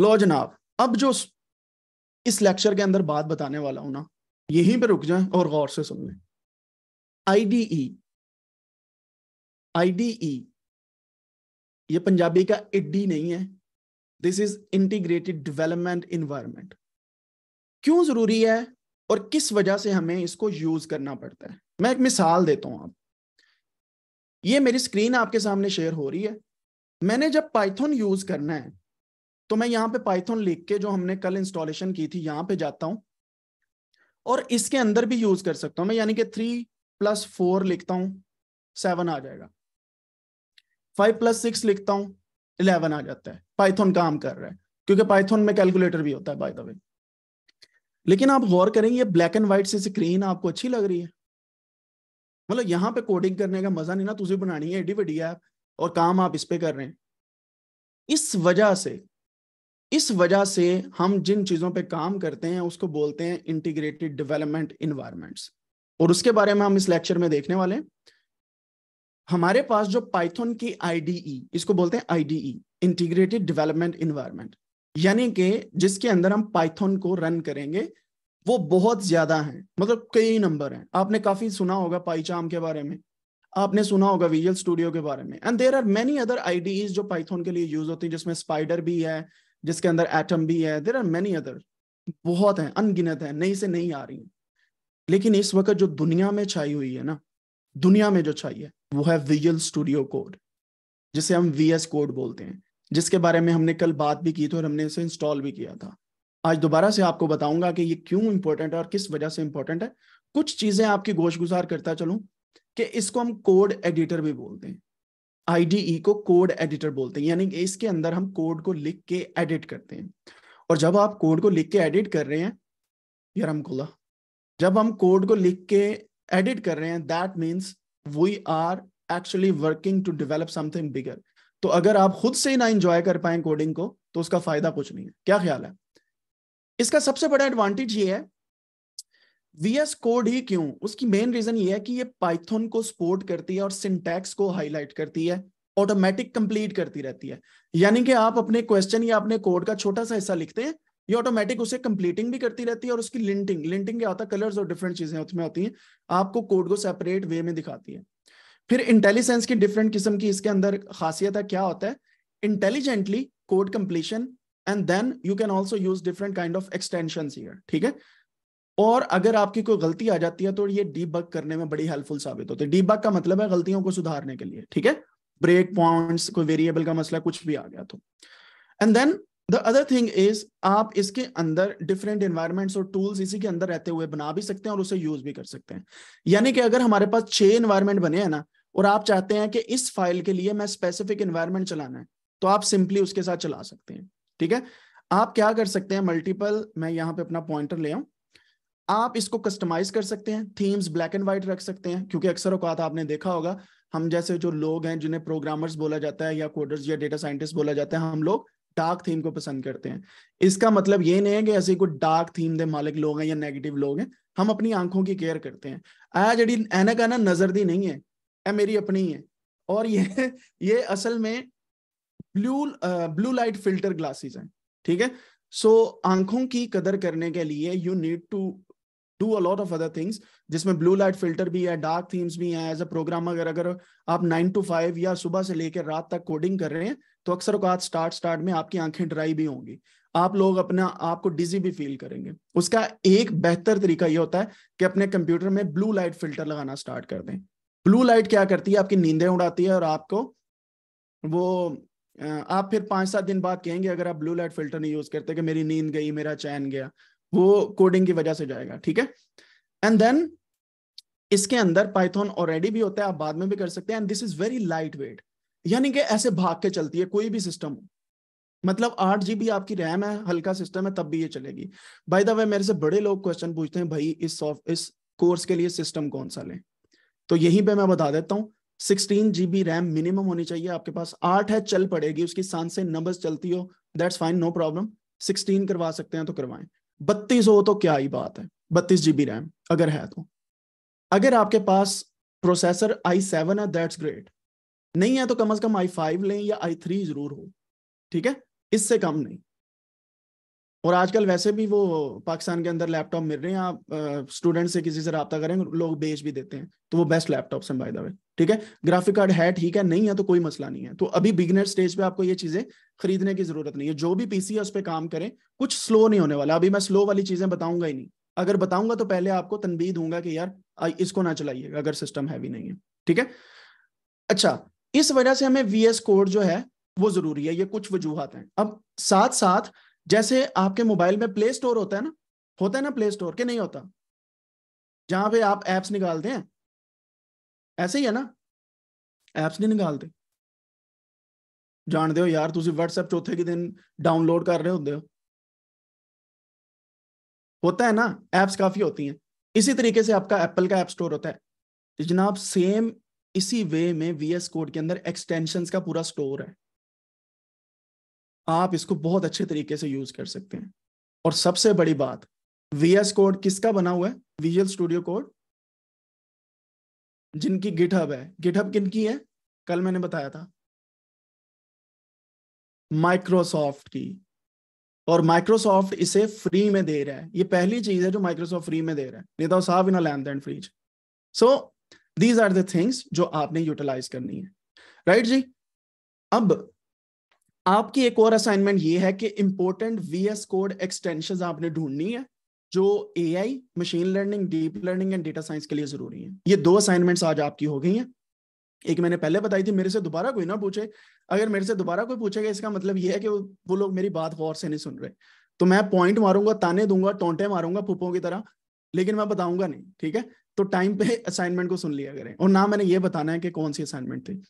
लो जनाब अब जो इस लेक्चर के अंदर बात बताने वाला हूं ना यहीं पे रुक जाए और गौर से सुन लें आईडीई आईडीई e। e। ये पंजाबी का इड्डी नहीं है this is integrated development environment क्यों जरूरी है और किस वजह से हमें इसको यूज करना पड़ता है मैं एक मिसाल देता हूं आप ये मेरी स्क्रीन आपके सामने शेयर हो रही है मैंने जब पाइथन यूज करना है तो मैं यहाँ पे पाइथन लिख के जो हमने कल इंस्टॉलेशन की थी यहाँ पे जाता हूँ और इसके अंदर भी यूज कर सकता हूँ मैं यानी कि थ्री प्लस फोर लिखता हूँ सेवन आ जाएगा फाइव प्लस सिक्स लिखता हूँ इलेवन आ जाता है पाइथन काम कर रहा है क्योंकि पाइथन में कैलकुलेटर भी होता है बाय द वे लेकिन आप गौर करेंगे ये ब्लैक एंड व्हाइट से स्क्रीन आपको अच्छी लग रही है मतलब यहाँ पे कोडिंग करने का मजा नहीं ना तुझे बनानी है एडी वडी ऐप और काम आप इस पे कर रहे हैं इस वजह से इस वजह से हम जिन चीज़ों पे काम करते हैं उसको बोलते हैं इंटीग्रेटेड डेवलपमेंट इन्वायरमेंट्स और उसके बारे में हम इस लेक्चर में देखने वाले हैं हमारे पास जो पाइथन की आईडीई इसको बोलते हैं आईडीई इंटीग्रेटेड डेवलपमेंट इन्वायरमेंट यानी कि जिसके अंदर हम पाइथन को रन करेंगे वो बहुत ज्यादा हैं मतलब कई नंबर हैं आपने काफी सुना होगा पाइचाम के बारे में आपने सुना होगा विजुअल स्टूडियो के बारे में and there are many other IDEs जो पाइथन के लिए यूज होती है जिसमें स्पाइडर भी है जिसके अंदर एटम भी है देर आर मैनी अदर बहुत हैं अनगिनत हैं नई से नहीं आ रही हैं लेकिन इस वक्त जो दुनिया में छाई हुई है ना दुनिया में जो छाई है वो है विजुअल स्टूडियो कोड जिसे हम वी एस कोड बोलते हैं जिसके बारे में हमने कल बात भी की थी और हमने इसे इंस्टॉल भी किया था आज दोबारा से आपको बताऊंगा कि ये क्यों इंपॉर्टेंट है और किस वजह से इंपॉर्टेंट है कुछ चीजें आपकी गोश गुजार करता चलूं कि इसको हम कोड एडिटर भी बोलते हैं आईडीई e को कोड एडिटर बोलते हैं यानी इसके अंदर हम कोड को लिख के एडिट करते हैं और जब आप कोड को लिख के एडिट कर रहे हैं यार जब हम कोड को लिख के एडिट कर रहे हैं that means we are actually working to develop something bigger तो अगर आप खुद से ही ना इंजॉय कर पाए कोडिंग को तो उसका फायदा कुछ नहीं है क्या ख्याल है इसका सबसे बड़ा एडवांटेज ये है वीएस कोड ही क्यों उसकी मेन रीजन ये है कि ये पाइथन को सपोर्ट करती है और सिंटैक्स को हाईलाइट करती है ऑटोमेटिक कंप्लीट करती रहती है यानी कि आप अपने क्वेश्चन या अपने कोड का छोटा सा हिस्सा लिखते हैं ये ऑटोमेटिक उसे कंप्लीटिंग भी करती रहती है और उसकी लिंटिंग लिंटिंग क्या होता है कलर्स और डिफरेंट चीजें उसमें होती हैं आपको कोड को सेपरेट वे में दिखाती है फिर इंटेलिजेंस की डिफरेंट किस्म की इसके अंदर खासियत है क्या होता है intelligently code completion and then you can also use different kind of extension ठीक है और अगर आपकी कोई गलती आ जाती है तो ये डीबग करने में बड़ी हेल्पफुल साबित होती है डीबग का मतलब है गलतियों को सुधारने के लिए ठीक है ब्रेक पॉइंट्स कोई वेरिएबल का मसला कुछ भी आ गया तो and then the other thing is आप इसके अंदर डिफरेंट इन्वायरमेंट्स और टूल्स इसी के अंदर रहते हुए बना भी सकते हैं और उसे यूज भी कर सकते हैं यानी कि अगर हमारे पास छह इन्वायरमेंट बने हैं ना और आप चाहते हैं कि इस फाइल के लिए मैं स्पेसिफिक इन्वायरमेंट चलाना है तो आप सिंपली उसके साथ चला सकते हैं ठीक है आप क्या कर सकते हैं मल्टीपल मैं यहाँ पे अपना पॉइंटर ले आऊँ आप इसको कस्टमाइज कर सकते हैं थीम्स ब्लैक एंड व्हाइट रख सकते हैं क्योंकि अक्सर औकात आपने देखा होगा हम जैसे जो लोग हैं जिन्हें प्रोग्रामर्स बोला जाता है या कोडर्स या डेटा साइंटिस्ट बोला जाता है हम लोग डार्क थीम को पसंद करते हैं इसका मतलब ये नहीं है कि ऐसे कोई डार्क थीम दे मालिक लोग हैं या नेगेटिव लोग हैं हम अपनी आंखों की केयर करते हैं आ जी एना नजर दी नहीं है ए मेरी अपनी है और ये ये असल में blue blue light filter glasses हैं ठीक है सो so, आंखों की कदर करने के लिए you need to do a lot of other things जिसमें ब्लू लाइट फिल्टर भी है डार्क थीम्स भी हैं एज अ प्रोग्राम अगर अगर आप नाइन टू फाइव या सुबह से लेकर रात तक कोडिंग कर रहे हैं तो अक्सर अवकात स्टार्ट स्टार्ट में आपकी आंखें ड्राई भी होंगी आप लोग अपना आपको डिजी भी फील करेंगे उसका एक बेहतर तरीका यह होता है कि अपने कंप्यूटर में ब्लू लाइट फिल्टर लगाना स्टार्ट कर दें ब्लू लाइट क्या करती है आपकी नींदें उड़ाती है और आपको वो आप फिर पांच सात दिन बाद कहेंगे अगर आप ब्लू लाइट फिल्टर नहीं यूज करते कि मेरी नींद गई मेरा चैन गया वो कोडिंग की वजह से जाएगा ठीक है एंड देन इसके अंदर पाइथन ऑलरेडी भी होता है आप बाद में भी कर सकते हैं and this is very lightweight यानी कि ऐसे भाग के चलती है कोई भी सिस्टम हो मतलब आठ जीबी आपकी रैम है हल्का सिस्टम है तब भी ये चलेगी बाय द वे मेरे से बड़े लोग क्वेश्चन पूछते हैं भाई इस सॉफ्ट इस कोर्स के लिए सिस्टम कौन सा लें तो यहीं पे मैं बता देता हूँ सिक्सटीन जीबी रैम मिनिमम होनी चाहिए आपके पास आठ है चल पड़ेगी उसकी सांसें नंबर्स चलती हो that's fine no problem sixteen करवा सकते हैं तो करवाएं बत्तीस हो तो क्या ही बात है बत्तीस जीबी रैम अगर है तो अगर आपके पास प्रोसेसर आई सेवन है दैट्स ग्रेट नहीं है तो कम अज कम आई फाइव लें या आई थ्री जरूर हो ठीक है इससे कम नहीं और आजकल वैसे भी वो पाकिस्तान के अंदर लैपटॉप मिल रहे हैं आप स्टूडेंट से किसी से रहा करें लोग बेच भी देते हैं तो वो बेस्ट लैपटॉप है बाय द वे ठीक है ग्राफिक कार्ड है ठीक है नहीं है तो कोई मसला नहीं है तो अभी बिगनर स्टेज पे आपको ये चीजें खरीदने की जरूरत नहीं है जो भी पीसी है उस पर काम करें कुछ स्लो नहीं होने वाला अभी मैं स्लो वाली चीजें बताऊंगा ही नहीं अगर बताऊंगा तो पहले आपको तनबीद होगा कि यार इसको ना चलाइएगा अगर सिस्टम हैवी नहीं है ठीक है अच्छा इस वजह से हमें वी कोड जो है वो जरूरी है ये कुछ वजूहत हैं अब साथ साथ जैसे आपके मोबाइल में प्ले स्टोर होता है ना होता है ना प्ले स्टोर के नहीं होता जहां पे आप एप्स निकालते हैं ऐसे ही है ना एप्स नहीं निकालते जानते हो यार तुम व्हाट्सएप चौथे के दिन डाउनलोड कर रहे होते हो होता है ना एप्स काफी होती हैं इसी तरीके से आपका एप्पल का एप स्टोर होता है जनाब सेम इसी वे में वी एस कोड के अंदर एक्सटेंशन का पूरा स्टोर है आप इसको बहुत अच्छे तरीके से यूज कर सकते हैं और सबसे बड़ी बात वीएस कोड किसका बना हुआ है विजुअल स्टूडियो कोड जिनकी गिटहब है गिटहब किनकी है कल मैंने बताया था माइक्रोसॉफ्ट की और माइक्रोसॉफ्ट इसे फ्री में दे रहा है ये पहली चीज है जो माइक्रोसॉफ्ट फ्री में दे रहा है नेता and freeze so these are the things जो आपने यूटिलाइज करनी है राइट right जी अब आपकी एक और असाइनमेंट ये है कि इंपॉर्टेंट एस कोड एक्सटेंशन आपने ढूंढनी है जो आई machine learning deep learning and data science के लिए जरूरी है ये दो असाइनमेंट्स आज आपकी हो गई हैं एक मैंने पहले बताई थी मेरे से दोबारा कोई ना पूछे अगर मेरे से दोबारा कोई पूछेगा इसका मतलब ये है कि वो लोग मेरी बात गौर से नहीं सुन रहे तो मैं पॉइंट मारूंगा ताने दूंगा टोंटे मारूंगा फूपों की तरह लेकिन मैं बताऊंगा नहीं ठीक है तो टाइम पे असाइनमेंट को सुन लिया करें और ना मैंने ये बताना है कि कौन सी असाइनमेंट थी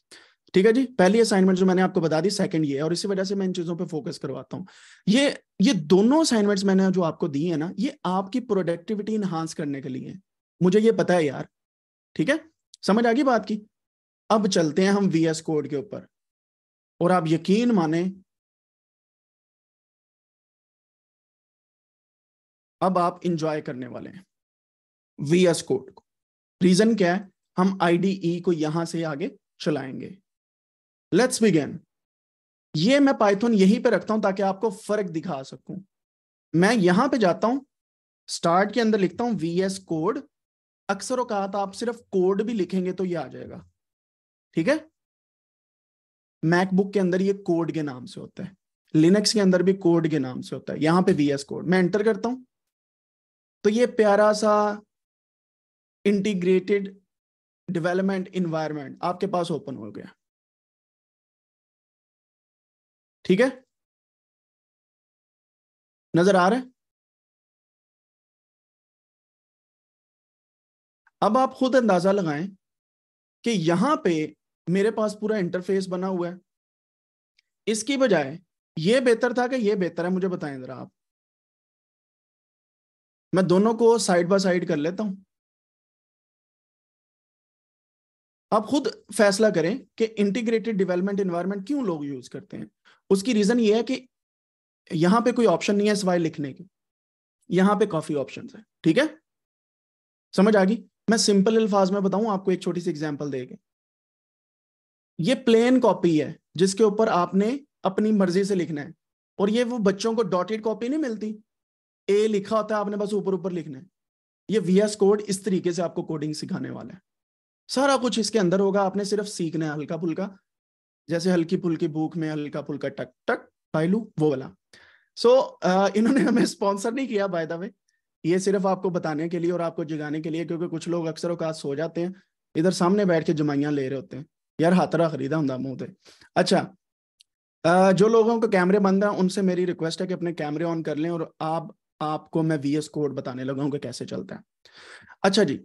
ठीक है जी पहली असाइनमेंट जो मैंने आपको बता दी सेकंड ये है और इसी वजह से मैं इन चीजों पे फोकस करवाता हूँ ये ये दोनों असाइनमेंट्स मैंने जो आपको दी है ना ये आपकी प्रोडक्टिविटी इनहांस करने के लिए मुझे ये पता है यार ठीक है समझ आ गई बात की अब चलते हैं हम एस कोड के ऊपर और आप यकीन माने अब आप इंजॉय करने वाले हैं एस कोड को रीजन क्या है हम आईडीई e को यहां से आगे चलाएंगे लेट्स बिगेन ये मैं पाइथन यहीं पे रखता हूं ताकि आपको फर्क दिखा सकूं मैं यहां पे जाता हूं स्टार्ट के अंदर लिखता हूं वी एस कोड अक्सर औकात आप सिर्फ कोड भी लिखेंगे तो ये आ जाएगा ठीक है मैकबुक के अंदर ये कोड के नाम से होता है लिनक्स के अंदर भी कोड के नाम से होता है यहां पे वी एस कोड मैं एंटर करता हूं तो ये प्यारा सा इंटीग्रेटेड डेवलपमेंट इन्वायरमेंट आपके पास ओपन हो गया ठीक है नजर आ रहा है अब आप खुद अंदाजा लगाएं कि यहां पे मेरे पास पूरा इंटरफेस बना हुआ है इसकी बजाय ये बेहतर था कि ये बेहतर है मुझे बताएं जरा आप मैं दोनों को साइड बाय साइड कर लेता हूं आप खुद फैसला करें कि इंटीग्रेटेड डेवलपमेंट इन्वायरमेंट क्यों लोग यूज करते हैं उसकी रीजन ये है कि यहां पे कोई ऑप्शन नहीं है सिवाय लिखने की यहां पे काफी ऑप्शन है ठीक है समझ आ गई मैं सिंपल अल्फाज में बताऊं आपको एक छोटी सी एग्जाम्पल देके ये प्लेन कॉपी है जिसके ऊपर आपने अपनी मर्जी से लिखना है और ये वो बच्चों को डॉटेड कॉपी नहीं मिलती ए लिखा होता है आपने बस ऊपर ऊपर लिखना है ये वीएस कोड इस तरीके से आपको कोडिंग सिखाने वाला है सारा कुछ इसके अंदर होगा आपने सिर्फ सीखना है हल्का फुल्का जैसे हल्की फुल्की भूख में हल्का फुल्का टक टक पाइलू वो वाला सो so, इन्होंने हमें स्पॉन्सर नहीं किया बाय द वे ये सिर्फ आपको बताने के लिए और आपको जगाने के लिए क्योंकि कुछ लोग अक्सर अवकाश सो जाते हैं इधर सामने बैठ के जमाइयाँ ले रहे होते हैं यार हाथरा खरीदा हूँ मुंह से तो। अच्छा जो लोगों को कैमरे बंद है उनसे मेरी रिक्वेस्ट है कि अपने कैमरे ऑन कर लें और आप आपको मैं वी कोड बताने लगा हूँ कि कैसे चलता है अच्छा जी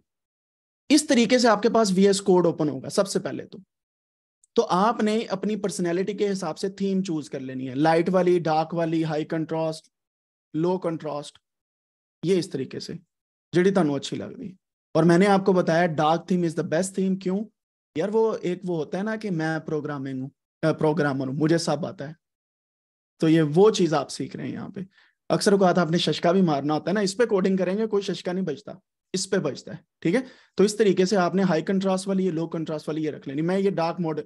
इस तरीके से आपके पास वी कोड ओपन होगा सबसे पहले तो तो आपने अपनी पर्सनैलिटी के हिसाब से थीम चूज कर लेनी है लाइट वाली डार्क वाली हाई कंट्रास्ट लो कंट्रास्ट ये इस तरीके से ਜਿਹੜੀ ਤੁਹਾਨੂੰ ਅੱਛੀ ਲੱਗਦੀ और मैंने आपको बताया dark theme is the best theme क्यों यार वो एक वो होता है ना कि मैं प्रोग्रामिंग हूँ प्रोग्रामर हूँ मुझे सब आता है तो ये वो चीज आप सीख रहे हैं यहाँ पे अक्सर को आता आपने शशका भी मारना होता है ना इस पे कोडिंग करेंगे कोई शशका नहीं बचता इस पे बचता है ठीक है तो इस तरीके से आपने हाई कंट्रास्ट वाली ये लो कंट्रास्ट वाली ये रख लेनी मैं ये dark model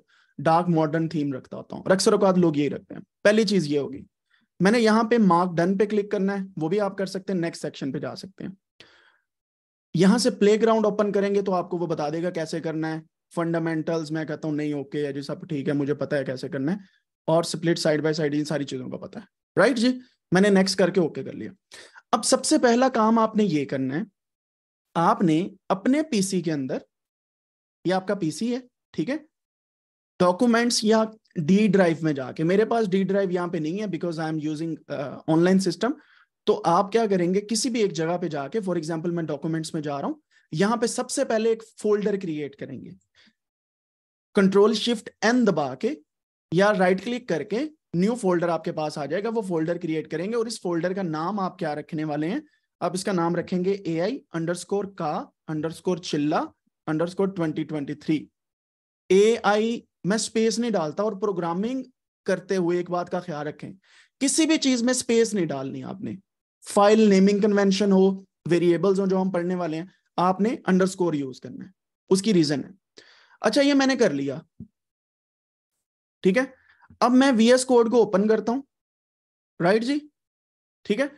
dark modern theme रखता होता हूँ अक्सर अकात लोग यही रखते हैं पहली चीज ये होगी मैंने यहाँ पे मार्क डन पे क्लिक करना है वो भी आप कर सकते हैं नेक्स्ट सेक्शन पे जा सकते हैं यहां से प्ले ग्राउंड ओपन करेंगे तो आपको वो बता देगा कैसे करना है फंडामेंटल्स मैं कहता हूँ नहीं ओके okay, जी सब ठीक है मुझे पता है कैसे करना है और स्प्लिट साइड बाय साइड इन सारी चीजों का पता है राइट right जी मैंने नेक्स्ट करके ओके okay कर लिया अब सबसे पहला काम आपने ये करना है आपने अपने पीसी के अंदर ये आपका पीसी है ठीक है डॉक्यूमेंट्स या डी ड्राइव में जाके मेरे पास डी ड्राइव यहाँ पे नहीं है because I am using online system तो आप क्या करेंगे किसी भी एक जगह पे जाके फॉर एग्जाम्पल मैं डॉक्यूमेंट्स में जा रहा हूं यहां पे सबसे पहले एक फोल्डर क्रिएट करेंगे कंट्रोल शिफ्ट एन दबा के या राइट क्लिक करके न्यू फोल्डर आपके पास आ जाएगा वो फोल्डर क्रिएट करेंगे और इस फोल्डर का नाम आप क्या रखने वाले हैं आप इसका नाम रखेंगे ए आई अंडर स्कोर का अंडर स्कोर चिल्ला underscore twenty twenty three A I में स्पेस नहीं डालता और प्रोग्रामिंग करते हुए एक बात का ख्याल रखें किसी भी चीज में स्पेस नहीं डालनी आपने फाइल नेमिंग कन्वेंशन हो वेरिएबल्स हो जो हम पढ़ने वाले हैं आपने अंडर स्कोर यूज करना है उसकी रीजन है अच्छा ये मैंने कर लिया ठीक है अब मैं वीएस कोड को ओपन करता हूं राइट जी ठीक है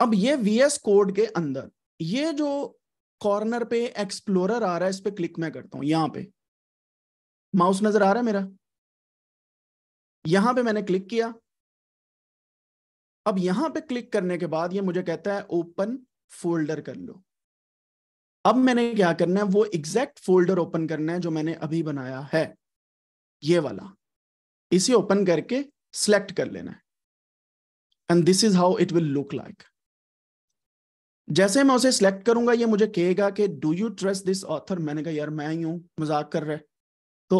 अब ये वीएस कोड के अंदर ये जो कॉर्नर पे एक्सप्लोरर आ रहा है इस पे क्लिक मैं करता हूं यहां पे माउस नजर आ रहा है मेरा यहां पे मैंने क्लिक किया अब यहां पे क्लिक करने के बाद ये मुझे कहता है ओपन फोल्डर कर लो अब मैंने क्या करना है वो एग्जैक्ट फोल्डर ओपन करना है जो मैंने अभी बनाया है ये वाला इसे ओपन करके सिलेक्ट कर लेना है and this is how it will look like जैसे मैं उसे सिलेक्ट करूंगा ये मुझे कहेगा कि do you trust this author मैंने कहा यार मैं ही हूं मजाक कर रहा है तो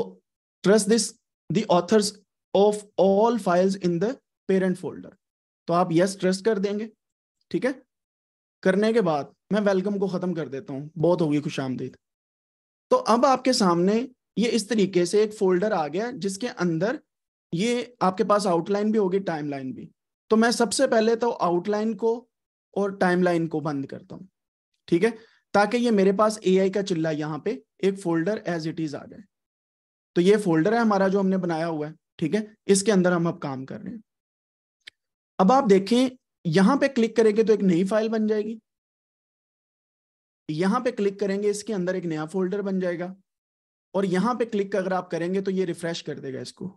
trust this the authors of all files in the parent folder तो आप यस ट्रस्ट कर देंगे ठीक है करने के बाद मैं वेलकम को ख़त्म कर देता हूँ बहुत होगी खुश आमदीद तो अब आपके सामने ये इस तरीके से एक फोल्डर आ गया जिसके अंदर ये आपके पास आउटलाइन भी होगी टाइमलाइन भी तो मैं सबसे पहले तो आउटलाइन को और टाइमलाइन को बंद करता हूं ठीक है ताकि ये मेरे पास एआई का चिल्ला यहाँ पे एक फोल्डर एज इट इज आ जाए तो ये फोल्डर है हमारा जो हमने बनाया हुआ है ठीक है इसके अंदर हम अब काम कर रहे हैं अब आप देखें यहां पे क्लिक करेंगे तो एक नई फाइल बन जाएगी यहां पे क्लिक करेंगे इसके अंदर एक नया फोल्डर बन जाएगा और यहां पे क्लिक अगर आप करेंगे तो ये रिफ्रेश कर देगा इसको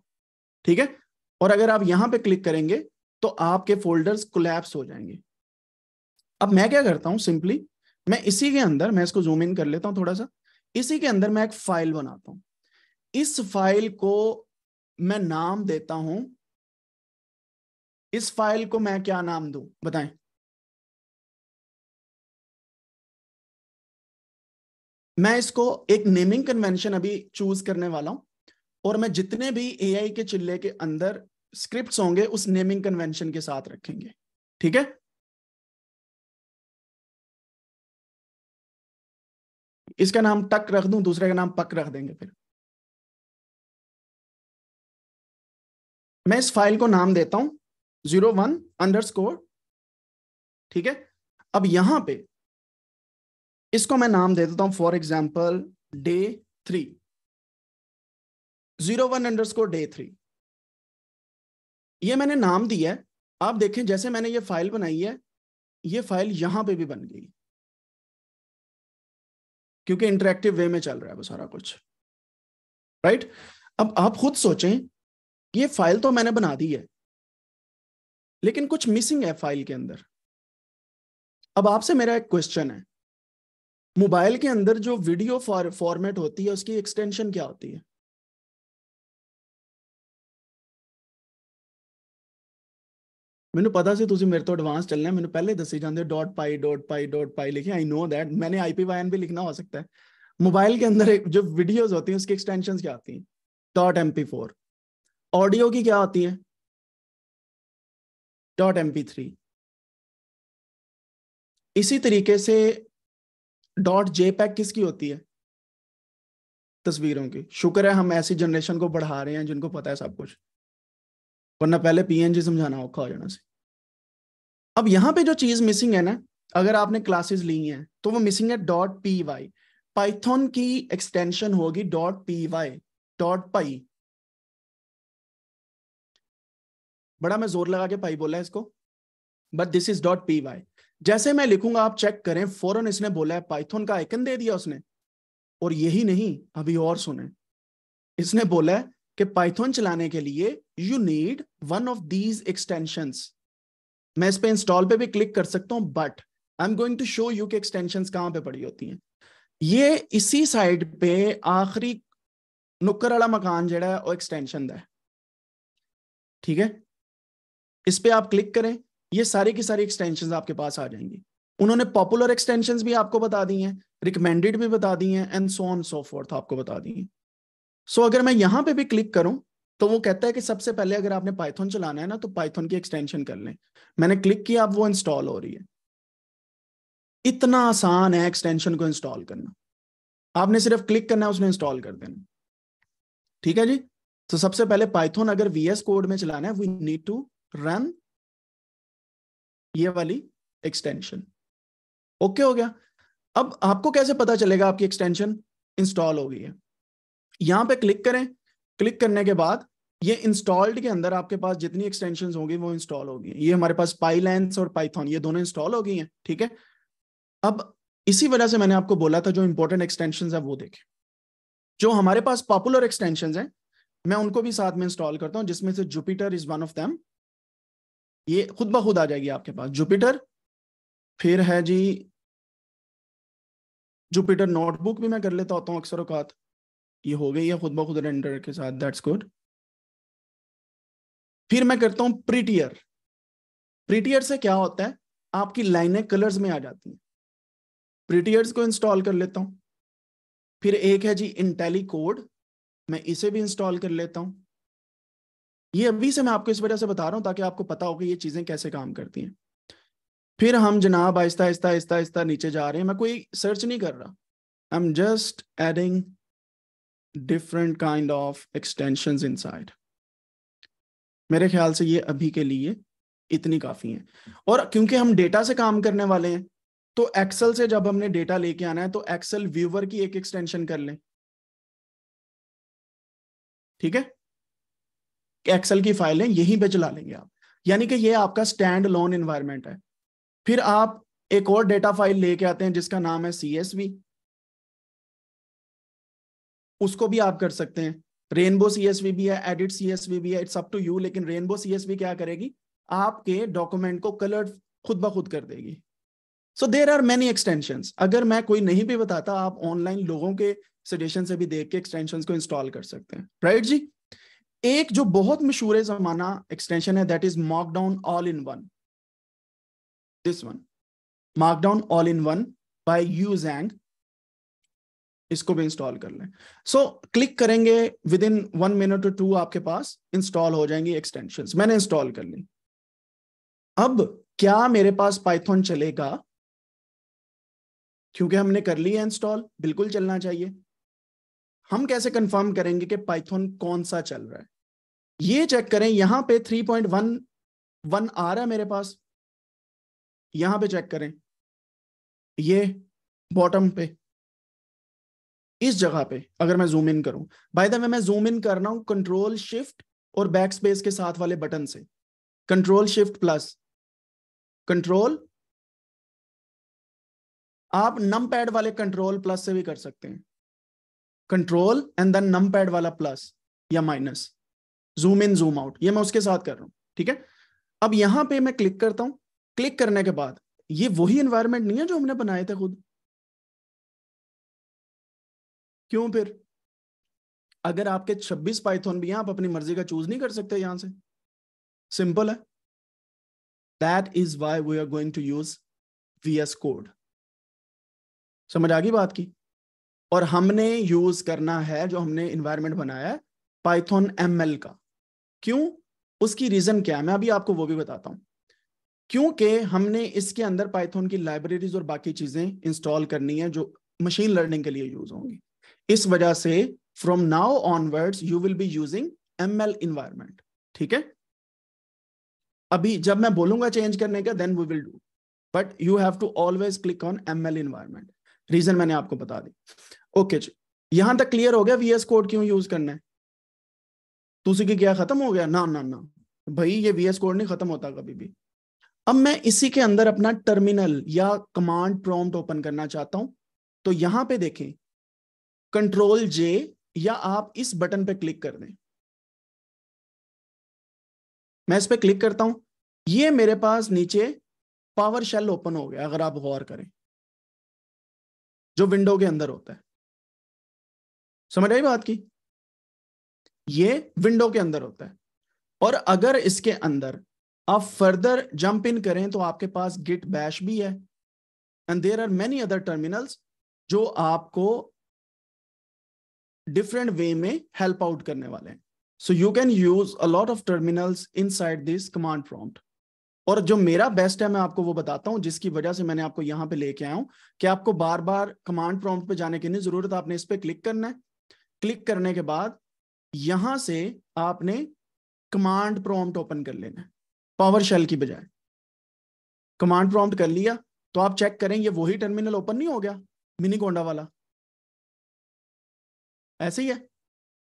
ठीक है और अगर आप यहां पे क्लिक करेंगे तो आपके फोल्डर्स कोलैप्स हो जाएंगे अब मैं क्या करता हूं सिंपली मैं इसी के अंदर मैं इसको जूम इन कर लेता हूं थोड़ा सा इसी के अंदर मैं एक फाइल बनाता हूं इस फाइल को मैं नाम देता हूं इस फाइल को मैं क्या नाम दू बताएं मैं इसको एक नेमिंग कन्वेंशन अभी चूज करने वाला हूं और मैं जितने भी एआई के चिल्ले के अंदर स्क्रिप्ट्स होंगे उस नेमिंग कन्वेंशन के साथ रखेंगे ठीक है इसका नाम टक रख दूं दूसरे का नाम पक रख देंगे फिर मैं इस फाइल को नाम देता हूं जीरो वन अंडर स्कोर ठीक है अब यहां पे इसको मैं नाम दे देता हूं for example day three zero one underscore day three ये मैंने नाम दिया है आप देखें जैसे मैंने ये फाइल बनाई है ये फाइल यहां पे भी बन गई क्योंकि इंटरेक्टिव वे में चल रहा है वो सारा कुछ राइट अब आप खुद सोचें ये फाइल तो मैंने बना दी है लेकिन कुछ मिसिंग है फाइल के अंदर अब आपसे मेरा एक क्वेश्चन है मोबाइल के अंदर जो वीडियो फॉर्मेट होती है उसकी एक्सटेंशन क्या होती है ਮੈਨੂੰ पता ਸੀ ਤੁਸੀਂ ਮੇਰੇ ਤੋਂ ਐਡਵਾਂਸ ਚੱਲਣਾ ਮੈਨੂੰ ਪਹਿਲੇ ਦੱਸੀ ਜਾਂਦੇ dot py dot py dot py लिखे आई नो दैट मैंने आई पी आईपीवाईएन भी लिखना हो सकता है मोबाइल के अंदर एक जो वीडियोस होती हैं उसकी एक्सटेंशन क्या आती हैं डॉट एम ऑडियो की क्या होती है डॉट एम पी थ्री इसी तरीके से डॉट जे पैक किसकी होती है तस्वीरों की शुक्र है हम ऐसी जनरेशन को बढ़ा रहे हैं जिनको पता है सब कुछ वरना पहले पीएनजी समझाना औखा हो जाना सी अब यहाँ पे जो चीज मिसिंग है ना अगर आपने क्लासेस ली हैं तो वो मिसिंग है डॉट पी वाई पाइथन की एक्सटेंशन होगी dot P Y dot py बड़ा मैं जोर लगा के पाई बोला है इसको but this is dot P Y जैसे मैं लिखूंगा आप चेक करें फौरन इसने बोला है पाइथन का आइकन दे दिया उसने और यही नहीं अभी और सुने इसने बोला है कि पाइथन चलाने के लिए you need one of these extensions मैं इस पर इंस्टॉल पे भी क्लिक कर सकता हूँ but I am going to show you के एक्सटेंशन कहाँ पे पड़ी होती हैं ये इसी साइड पे आखिरी नुक्कर वाला मकान जड़ा है वो एक्सटेंशन है ठीक है इस पे आप क्लिक करें ये सारी की सारी एक्सटेंशन आपके पास आ जाएंगी उन्होंने पॉपुलर एक्सटेंशन भी आपको बता दी हैं रिकमेंडेड भी बता दी हैं and so on so forth आपको बता दी हैं सो so, अगर मैं यहाँ पे भी क्लिक करूं तो वो कहता है कि सबसे पहले अगर आपने पाइथन चलाना है ना तो पाइथन की एक्सटेंशन कर लें मैंने क्लिक किया अब वो इंस्टॉल हो रही है इतना आसान है एक्सटेंशन को इंस्टॉल करना आपने सिर्फ क्लिक करना है उसने इंस्टॉल कर देना ठीक है जी तो सबसे पहले पाइथन अगर वीएस कोड में चलाना है वी नीड टू रन ये वाली एक्सटेंशन ओके हो गया अब आपको कैसे पता चलेगा आपकी एक्सटेंशन इंस्टॉल हो गई है यहां पे क्लिक करें क्लिक करने के बाद ये इंस्टॉल्ड के अंदर आपके पास जितनी एक्सटेंशन होगी वो इंस्टॉल होगी ये हमारे पास पाईलैंस और पाइथॉन ये दोनों इंस्टॉल हो गई हैं ठीक है अब इसी वजह से मैंने आपको बोला था जो इंपॉर्टेंट एक्सटेंशन है वो देखें जो हमारे पास पॉपुलर एक्सटेंशन है मैं उनको भी साथ में इंस्टॉल करता हूं जिसमें से Jupyter is one of them ये खुद ब खुद आ जाएगी आपके पास जुपिटर फिर है जी जुपिटर नोटबुक भी मैं कर लेता होता हूँ अक्सर अवकात ये हो गई है खुद ब खुद रेंडर के साथ दैट्स गुड फिर मैं करता हूं प्रीटियर प्रीटियर से क्या होता है आपकी लाइनें कलर्स में आ जाती हैं प्रीटियर्स को इंस्टॉल कर लेता हूं फिर एक है जी इंटेली कोड मैं इसे भी इंस्टॉल कर लेता हूं ये अभी से मैं आपको इस वजह से बता रहा हूं ताकि आपको पता हो कि ये चीजें कैसे काम करती हैं फिर हम जनाब आहिस्ता आहिस्ता आहिस्ता आहिस्ता नीचे जा रहे हैं मैं कोई सर्च नहीं कर रहा I am just adding different kind of extensions inside. मेरे ख्याल से ये अभी के लिए इतनी काफी है और क्योंकि हम डेटा से काम करने वाले हैं तो एक्सेल से जब हमने डेटा लेके आना है तो एक्सेल व्यूवर की एक एक्सटेंशन कर लें ठीक है एक्सेल की फाइलें यहीं पे चला लेंगे आप यानी कि ये आपका स्टैंड लोन इन्वायरमेंट है फिर आप एक और डेटा फाइल लेके आते हैं जिसका नाम है सी उसको भी आप कर सकते हैं रेनबो सीएसवी भी है एडिट सीएसवी भी है इट्स अप टू यू लेकिन रेनबो सीएसवी क्या करेगी आपके डॉक्यूमेंट को कलर खुद ब खुद कर देगी so there are many extension अगर मैं कोई नहीं भी बताता आप ऑनलाइन लोगों के सजेशन से भी देख के एक्सटेंशन को इंस्टॉल कर सकते हैं राइट right जी एक जो बहुत मशहूर जमाना एक्सटेंशन है that is markdown all in one this one all in one by Yu Zhang इसको भी इंस्टॉल कर लें सो so, क्लिक करेंगे within one minute two two आपके पास इंस्टॉल हो जाएंगी एक्सटेंशन मैंने इंस्टॉल कर ली अब क्या मेरे पास पाइथन चलेगा क्योंकि हमने कर लिया इंस्टॉल बिल्कुल चलना चाहिए हम कैसे कंफर्म करेंगे कि पाइथन कौन सा चल रहा है ये चेक करें यहां पे 3.1 वन आ रहा है मेरे पास यहां पे चेक करें ये बॉटम पे इस जगह पे अगर मैं जूम इन करूं बाय द वे मैं जूम इन कर रहा हूं कंट्रोल शिफ्ट और बैक स्पेस के साथ वाले बटन से कंट्रोल शिफ्ट प्लस कंट्रोल आप नम पैड वाले कंट्रोल प्लस से भी कर सकते हैं control and then num pad वाला प्लस या minus zoom in zoom out ये मैं उसके साथ कर रहा हूं ठीक है अब यहां पे मैं क्लिक करता हूं क्लिक करने के बाद ये वही एनवायरमेंट नहीं है जो हमने बनाए थे खुद क्यों फिर अगर आपके 26 पाइथन भी हैं आप अपनी मर्जी का चूज नहीं कर सकते यहां से सिंपल है that is why we are going to use V S code समझ आ गई बात की और हमने यूज करना है जो हमने इन्वायरमेंट बनाया है पाइथन एम का क्यों उसकी रीजन क्या है मैं अभी आपको वो भी बताता हूं क्योंकि हमने इसके अंदर पाइथन की लाइब्रेरीज और बाकी चीजें इंस्टॉल करनी है जो मशीन लर्निंग के लिए यूज होंगी इस वजह से from now onwards you will be using M L environment ठीक है अभी जब मैं बोलूंगा चेंज करने का then we will do but you have to always click on M L environment reason मैंने आपको बता दी ओके okay, जी यहां तक क्लियर हो गया वीएस कोड क्यों यूज करना है तुसी की क्या खत्म हो गया ना ना ना भाई ये वीएस कोड नहीं खत्म होता कभी भी अब मैं इसी के अंदर अपना टर्मिनल या कमांड प्रॉम्प्ट ओपन करना चाहता हूं तो यहां पे देखें कंट्रोल जे या आप इस बटन पे क्लिक कर दें मैं इस पर क्लिक करता हूं ये मेरे पास नीचे पावर शेल ओपन हो गया अगर आप गौर करें जो विंडो के अंदर होता है समझ आई बात की ये विंडो के अंदर होता है और अगर इसके अंदर आप फर्दर जंप इन करें तो आपके पास गिट बैश भी है and there are many other terminals जो आपको different way में help out करने वाले हैं so you can use a lot of terminals inside this command prompt और जो मेरा बेस्ट है मैं आपको वो बताता हूँ जिसकी वजह से मैंने आपको यहाँ पे लेके आया हूँ कि आपको बार बार कमांड प्रॉम्प्ट पे जाने की नहीं जरूरत आपने इस पर क्लिक करना है क्लिक करने के बाद यहां से आपने कमांड प्रॉम्प्ट ओपन कर लेना है पावर शेल की बजाय कमांड प्रॉम्प्ट कर लिया तो आप चेक करें ये वही टर्मिनल ओपन नहीं हो गया मिनी गोंडा वाला ऐसे ही है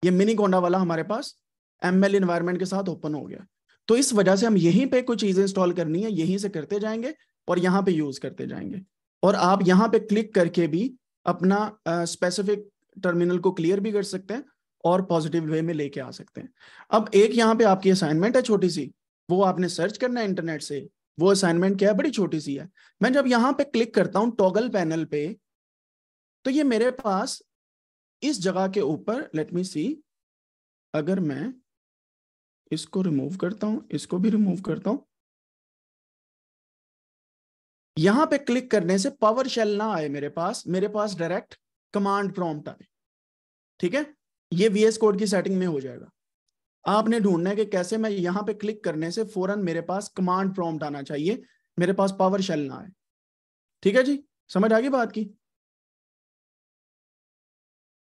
ये मिनी गोंडा वाला हमारे पास एम एल इन्वायरमेंट के साथ ओपन हो गया तो इस वजह से हम यहीं पे कुछ चीजें इंस्टॉल करनी है यहीं से करते जाएंगे और यहाँ पे यूज करते जाएंगे और आप यहाँ पे क्लिक करके भी अपना स्पेसिफिक टर्मिनल को क्लियर भी कर सकते हैं और पॉजिटिव वे में लेके आ सकते हैं अब एक यहाँ पे आपकी असाइनमेंट है छोटी सी वो आपने सर्च करना है इंटरनेट से वो असाइनमेंट क्या है बड़ी छोटी सी है मैं जब यहाँ पे क्लिक करता हूँ टॉगल पैनल पे तो ये मेरे पास इस जगह के ऊपर लेट मी सी अगर मैं इसको रिमूव करता हूं इसको भी रिमूव करता हूं यहां पे क्लिक करने से पावर शेल ना आए मेरे पास मेरे पास डायरेक्ट कमांड प्रॉम्प्ट आए ठीक है ये वीएस कोड की सेटिंग में हो जाएगा आपने ढूंढना है कि कैसे मैं यहां पे क्लिक करने से फौरन मेरे पास कमांड प्रॉम्प्ट आना चाहिए मेरे पास पावर शेल ना आए ठीक है जी समझ आ गई बात की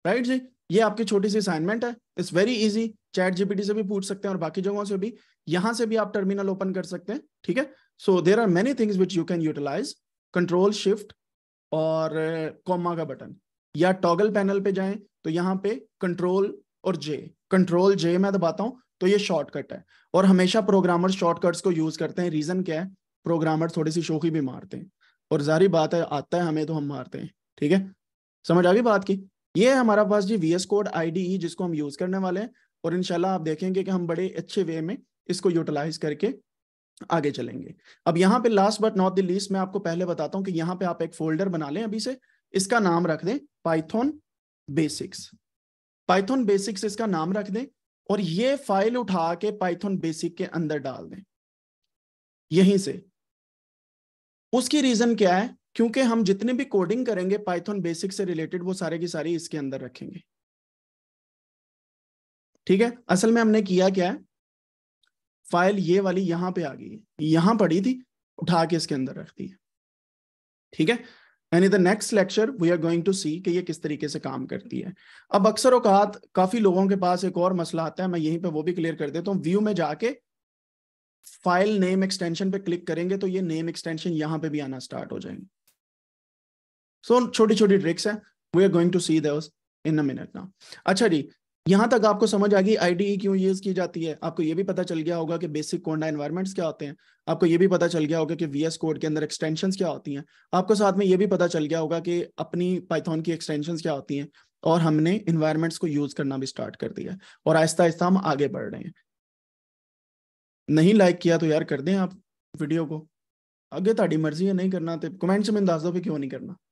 राइट जी ये आपकी छोटी सी असाइनमेंट है it's very easy chat GPT से भी पूछ सकते हैं और बाकी जगहों से भी यहां से भी आप टर्मिनल ओपन कर सकते हैं ठीक है so there are many things which you can utilise control shift और कॉमा uh, का बटन या टॉगल पैनल पे जाएं तो यहाँ पे कंट्रोल और जे कंट्रोल जे मैं दबाता हूँ तो ये शॉर्टकट है और हमेशा प्रोग्रामर शॉर्टकट्स को यूज करते हैं रीजन क्या है प्रोग्रामर थोड़ी सी शोखी भी मारते हैं और जारी बात है आता है हमें तो हम मारते हैं ठीक है समझ आ गई बात की ये है हमारा पास जी वी एस कोड आई जिसको हम यूज करने वाले हैं और इनशाला आप देखेंगे कि हम बड़े अच्छे वे में इसको यूटिलाइज करके आगे चलेंगे अब यहाँ पे last but not the least मैं आपको पहले बताता हूँ कि यहाँ पे आप एक फोल्डर बना लें अभी से इसका नाम रख दें पाइथन बेसिक्स पाइथन बेसिक्स इसका नाम रख दें और ये फाइल उठा के पाइथन बेसिक के अंदर डाल दें यहीं से उसकी रीजन क्या है क्योंकि हम जितने भी कोडिंग करेंगे पाइथन बेसिक से रिलेटेड वो सारे की सारी इसके अंदर रखेंगे ठीक है असल में हमने किया क्या है फाइल ये वाली यहां पे आ गई है यहां पड़ी थी उठा के इसके अंदर रख दी है ठीक है and in the next lecture we are going to see कि ये किस तरीके से काम करती है अब अक्सर औकात काफी लोगों के पास एक और मसला आता है मैं यहीं पे वो भी क्लियर कर देता हूँ व्यू में जाके फाइल नेम एक्सटेंशन पे क्लिक करेंगे तो ये नेम एक्सटेंशन यहां पे भी आना स्टार्ट हो जाएंगे सो छोटी छोटी ट्रिक्स है we are going to see this in a minute ना अच्छा जी यहाँ तक आपको समझ आ गई आईडीई e क्यों यूज की जाती है आपको ये भी पता चल गया होगा कि बेसिक कोंडा एनवायरमेंट्स क्या होते हैं आपको ये भी पता चल गया होगा कि वीएस कोड के अंदर एक्सटेंशन क्या होती हैं आपको साथ में ये भी पता चल गया होगा कि अपनी पाइथन की एक्सटेंशन क्या होती हैं और हमने इन्वायरमेंट्स को यूज करना भी स्टार्ट कर दिया और आहिस्ता आहिस्ता हम आगे बढ़ रहे हैं नहीं लाइक किया तो यार कर दें आप वीडियो को अगे ताड़ी मर्जी है नहीं करना तो कमेंट्स में दस दो क्यों नहीं करना